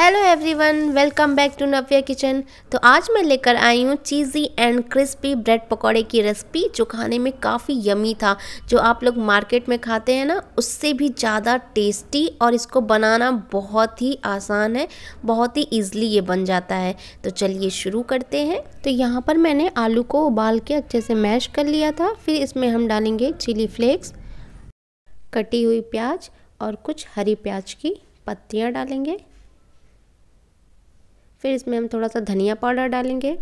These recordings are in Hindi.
hello everyone welcome back to Navya kitchen तो आज मैं लेकर आई हूँ चीज़ी एंड क्रिस्पी ब्रेड पकौड़े की रेसिपी जो खाने में काफ़ी यमी था जो आप लोग मार्केट में खाते हैं ना उससे भी ज़्यादा टेस्टी और इसको बनाना बहुत ही आसान है बहुत ही ईजिली ये बन जाता है तो चलिए शुरू करते हैं तो यहाँ पर मैंने आलू को उबाल के अच्छे से मैश कर लिया था फिर इसमें हम डालेंगे चिली फ्लेक्स कटी हुई प्याज और कुछ हरी प्याज की पत्तियाँ डालेंगे फिर इसमें हम थोड़ा सा धनिया पाउडर डालेंगे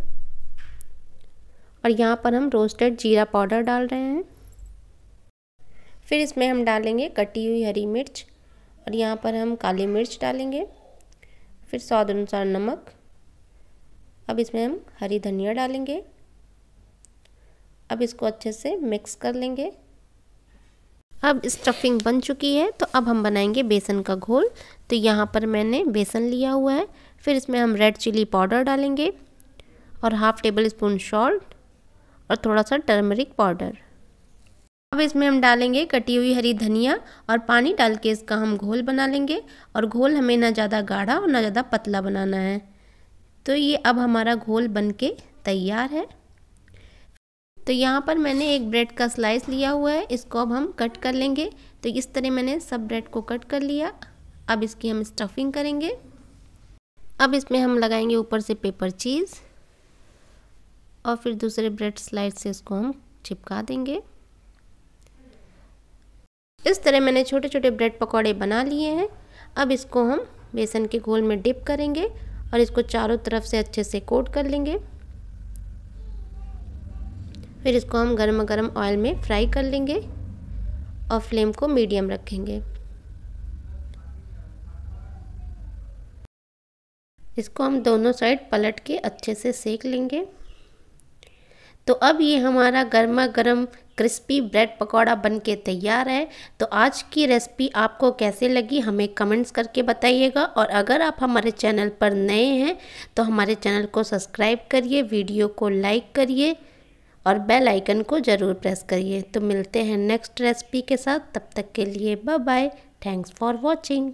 और यहाँ पर हम रोस्टेड जीरा पाउडर डाल रहे हैं फिर इसमें हम डालेंगे कटी हुई हरी मिर्च और यहाँ पर हम काली मिर्च डालेंगे फिर स्वाद अनुसार नमक अब इसमें हम हरी धनिया डालेंगे अब इसको अच्छे से मिक्स कर लेंगे अब स्टफिंग बन चुकी है तो अब हम बनाएंगे बेसन का घोल तो यहाँ पर मैंने बेसन लिया हुआ है फिर इसमें हम रेड चिली पाउडर डालेंगे और हाफ़ टेबल स्पून सॉल्ट और थोड़ा सा टर्मरिक पाउडर अब इसमें हम डालेंगे कटी हुई हरी धनिया और पानी डाल के इसका हम घोल बना लेंगे और घोल हमें ना ज़्यादा गाढ़ा और ना ज़्यादा पतला बनाना है तो ये अब हमारा घोल बन के तैयार है तो यहाँ पर मैंने एक ब्रेड का स्लाइस लिया हुआ है इसको अब हम कट कर लेंगे तो इस तरह मैंने सब ब्रेड को कट कर लिया अब इसकी हम स्टफिंग करेंगे अब इसमें हम लगाएंगे ऊपर से पेपर चीज़ और फिर दूसरे ब्रेड स्लाइस से इसको हम चिपका देंगे इस तरह मैंने छोटे छोटे ब्रेड पकौड़े बना लिए हैं अब इसको हम बेसन के घोल में डिप करेंगे और इसको चारों तरफ से अच्छे से कोट कर लेंगे फिर इसको हम गर्मा गर्म ऑयल में फ्राई कर लेंगे और फ्लेम को मीडियम रखेंगे इसको हम दोनों साइड पलट के अच्छे से सेक लेंगे तो अब ये हमारा गर्मा गर्म क्रिस्पी ब्रेड पकौड़ा बन के तैयार है तो आज की रेसिपी आपको कैसे लगी हमें कमेंट्स करके बताइएगा और अगर आप हमारे चैनल पर नए हैं तो हमारे चैनल को सब्सक्राइब करिए वीडियो को लाइक करिए और बेल आइकन को ज़रूर प्रेस करिए तो मिलते हैं नेक्स्ट रेसिपी के साथ तब तक के लिए bye bye thanks for watching